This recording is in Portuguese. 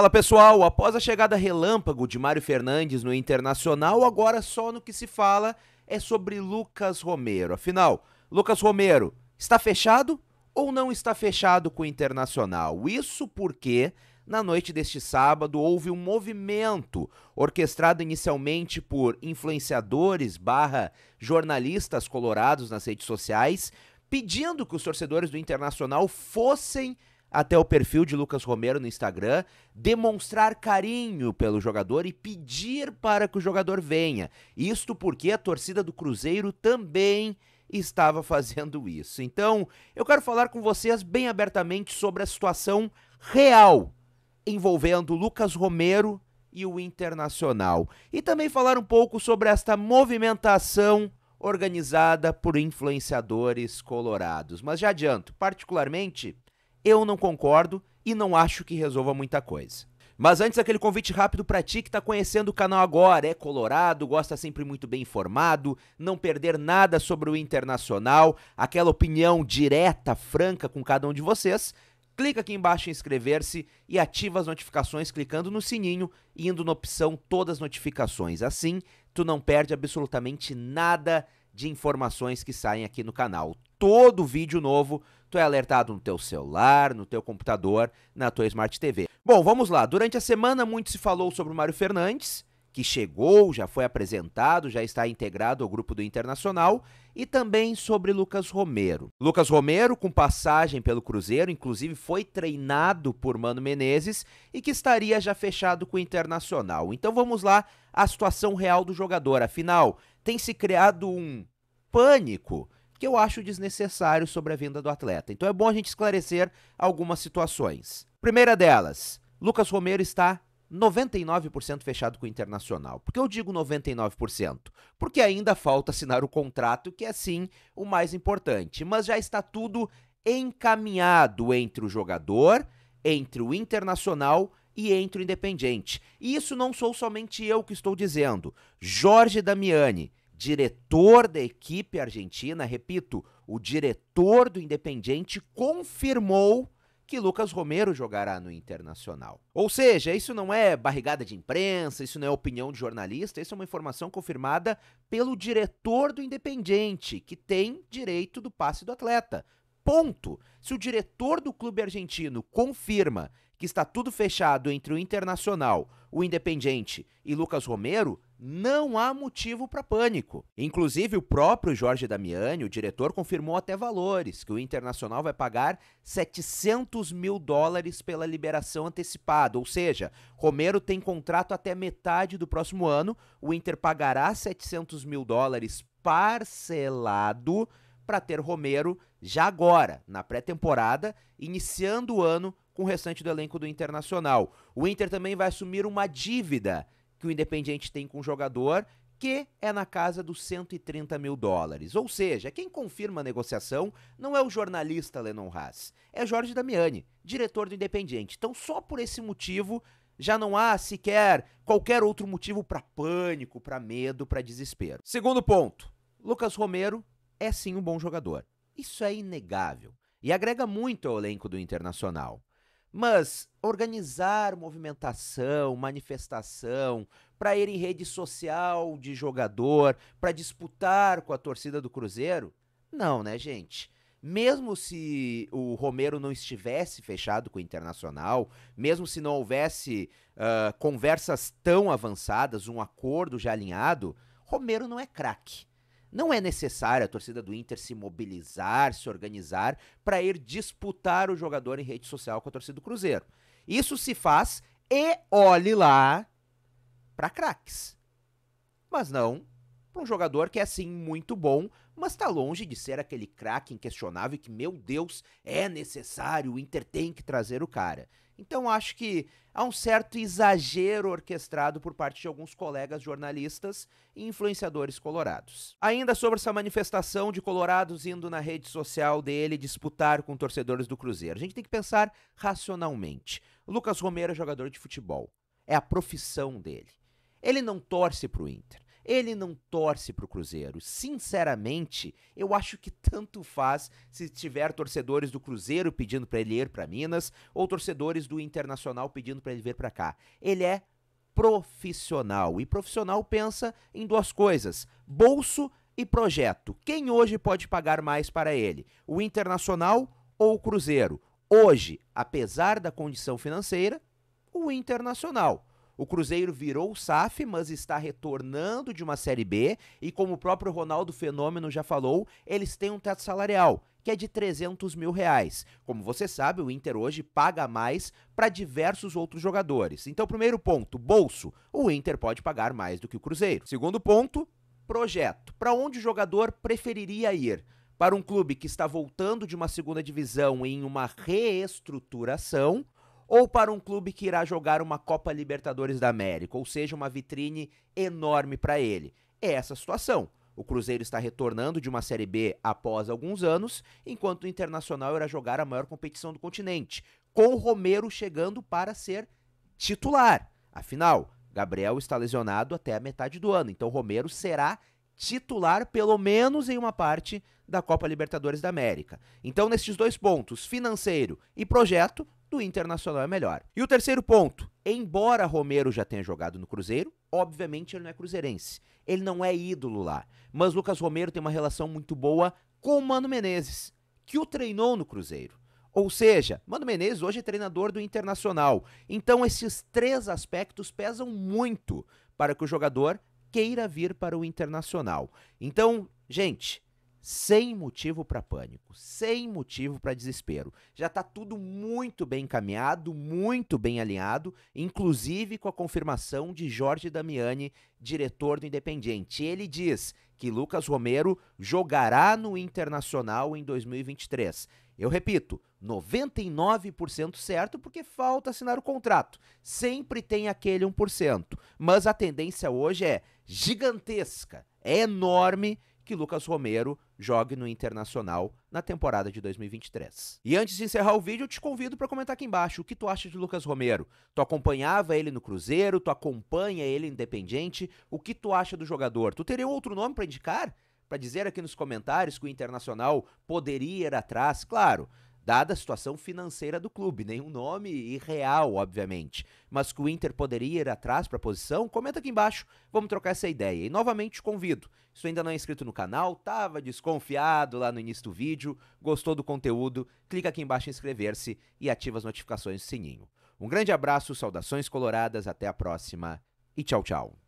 Fala pessoal, após a chegada relâmpago de Mário Fernandes no Internacional, agora só no que se fala é sobre Lucas Romero. Afinal, Lucas Romero está fechado ou não está fechado com o Internacional? Isso porque na noite deste sábado houve um movimento orquestrado inicialmente por influenciadores barra jornalistas colorados nas redes sociais, pedindo que os torcedores do Internacional fossem até o perfil de Lucas Romero no Instagram, demonstrar carinho pelo jogador e pedir para que o jogador venha. Isto porque a torcida do Cruzeiro também estava fazendo isso. Então, eu quero falar com vocês bem abertamente sobre a situação real envolvendo Lucas Romero e o Internacional. E também falar um pouco sobre esta movimentação organizada por influenciadores colorados. Mas já adianto, particularmente, eu não concordo e não acho que resolva muita coisa. Mas antes, aquele convite rápido para ti que está conhecendo o canal agora. É colorado, gosta sempre muito bem informado, não perder nada sobre o internacional, aquela opinião direta, franca com cada um de vocês. Clica aqui embaixo em inscrever-se e ativa as notificações clicando no sininho e indo na opção Todas Notificações. Assim, tu não perde absolutamente nada de informações que saem aqui no canal. Todo vídeo novo tu é alertado no teu celular, no teu computador, na tua Smart TV. Bom, vamos lá. Durante a semana muito se falou sobre o Mário Fernandes, que chegou, já foi apresentado, já está integrado ao grupo do Internacional, e também sobre Lucas Romero. Lucas Romero, com passagem pelo Cruzeiro, inclusive foi treinado por Mano Menezes e que estaria já fechado com o Internacional. Então vamos lá à situação real do jogador. Afinal, tem se criado um pânico que eu acho desnecessário sobre a vinda do atleta. Então é bom a gente esclarecer algumas situações. Primeira delas, Lucas Romero está 99% fechado com o Internacional. Por que eu digo 99%? Porque ainda falta assinar o contrato, que é sim o mais importante, mas já está tudo encaminhado entre o jogador, entre o Internacional e entre o Independente. E isso não sou somente eu que estou dizendo. Jorge Damiani, diretor da equipe argentina, repito, o diretor do Independiente confirmou que Lucas Romero jogará no Internacional. Ou seja, isso não é barrigada de imprensa, isso não é opinião de jornalista, isso é uma informação confirmada pelo diretor do Independiente, que tem direito do passe do atleta. Ponto. Se o diretor do clube argentino confirma que está tudo fechado entre o Internacional, o Independente e Lucas Romero, não há motivo para pânico. Inclusive, o próprio Jorge Damiani, o diretor, confirmou até valores, que o Internacional vai pagar 700 mil dólares pela liberação antecipada, ou seja, Romero tem contrato até metade do próximo ano, o Inter pagará 700 mil dólares parcelado para ter Romero já agora, na pré-temporada, iniciando o ano com o restante do elenco do Internacional. O Inter também vai assumir uma dívida que o Independiente tem com o jogador, que é na casa dos 130 mil dólares. Ou seja, quem confirma a negociação não é o jornalista Lennon Haas, é Jorge Damiani, diretor do Independiente. Então, só por esse motivo, já não há sequer qualquer outro motivo para pânico, para medo, para desespero. Segundo ponto, Lucas Romero é sim um bom jogador. Isso é inegável e agrega muito ao elenco do Internacional. Mas organizar movimentação, manifestação, para ir em rede social de jogador, para disputar com a torcida do Cruzeiro? Não, né, gente? Mesmo se o Romero não estivesse fechado com o Internacional, mesmo se não houvesse uh, conversas tão avançadas, um acordo já alinhado, Romero não é craque. Não é necessário a torcida do Inter se mobilizar, se organizar para ir disputar o jogador em rede social com a torcida do Cruzeiro. Isso se faz e olhe lá para craques. Mas não para um jogador que é sim muito bom, mas está longe de ser aquele craque inquestionável que, meu Deus, é necessário, o Inter tem que trazer o cara. Então acho que há um certo exagero orquestrado por parte de alguns colegas jornalistas e influenciadores colorados. Ainda sobre essa manifestação de colorados indo na rede social dele disputar com torcedores do Cruzeiro, a gente tem que pensar racionalmente. Lucas Romero é jogador de futebol, é a profissão dele. Ele não torce para o Inter. Ele não torce para o Cruzeiro. Sinceramente, eu acho que tanto faz se tiver torcedores do Cruzeiro pedindo para ele ir para Minas ou torcedores do Internacional pedindo para ele vir para cá. Ele é profissional e profissional pensa em duas coisas: bolso e projeto. Quem hoje pode pagar mais para ele? O Internacional ou o Cruzeiro? Hoje, apesar da condição financeira, o Internacional. O Cruzeiro virou o SAF, mas está retornando de uma Série B. E como o próprio Ronaldo Fenômeno já falou, eles têm um teto salarial que é de 300 mil reais. Como você sabe, o Inter hoje paga mais para diversos outros jogadores. Então, primeiro ponto, bolso. O Inter pode pagar mais do que o Cruzeiro. Segundo ponto, projeto. Para onde o jogador preferiria ir? Para um clube que está voltando de uma segunda divisão em uma reestruturação ou para um clube que irá jogar uma Copa Libertadores da América, ou seja, uma vitrine enorme para ele. É essa a situação. O Cruzeiro está retornando de uma Série B após alguns anos, enquanto o Internacional irá jogar a maior competição do continente, com o Romero chegando para ser titular. Afinal, Gabriel está lesionado até a metade do ano, então Romero será titular pelo menos em uma parte da Copa Libertadores da América. Então, nesses dois pontos, financeiro e projeto, do Internacional é melhor. E o terceiro ponto, embora Romero já tenha jogado no Cruzeiro, obviamente ele não é cruzeirense, ele não é ídolo lá, mas Lucas Romero tem uma relação muito boa com o Mano Menezes, que o treinou no Cruzeiro. Ou seja, Mano Menezes hoje é treinador do Internacional. Então esses três aspectos pesam muito para que o jogador queira vir para o Internacional. Então, gente, sem motivo para pânico, sem motivo para desespero. Já está tudo muito bem encaminhado, muito bem alinhado, inclusive com a confirmação de Jorge Damiani, diretor do Independente. Ele diz que Lucas Romero jogará no Internacional em 2023. Eu repito, 99% certo porque falta assinar o contrato. Sempre tem aquele 1%, mas a tendência hoje é gigantesca, é enorme que Lucas Romero jogue no Internacional na temporada de 2023. E antes de encerrar o vídeo, eu te convido para comentar aqui embaixo o que tu acha de Lucas Romero. Tu acompanhava ele no Cruzeiro, tu acompanha ele independente, o que tu acha do jogador? Tu teria outro nome para indicar? Para dizer aqui nos comentários que o Internacional poderia ir atrás, claro dada a situação financeira do clube. Nenhum nome irreal, obviamente. Mas que o Inter poderia ir atrás para a posição, comenta aqui embaixo, vamos trocar essa ideia. E novamente convido, se ainda não é inscrito no canal, tava desconfiado lá no início do vídeo, gostou do conteúdo, clica aqui embaixo em inscrever-se e ativa as notificações do sininho. Um grande abraço, saudações coloradas, até a próxima e tchau, tchau.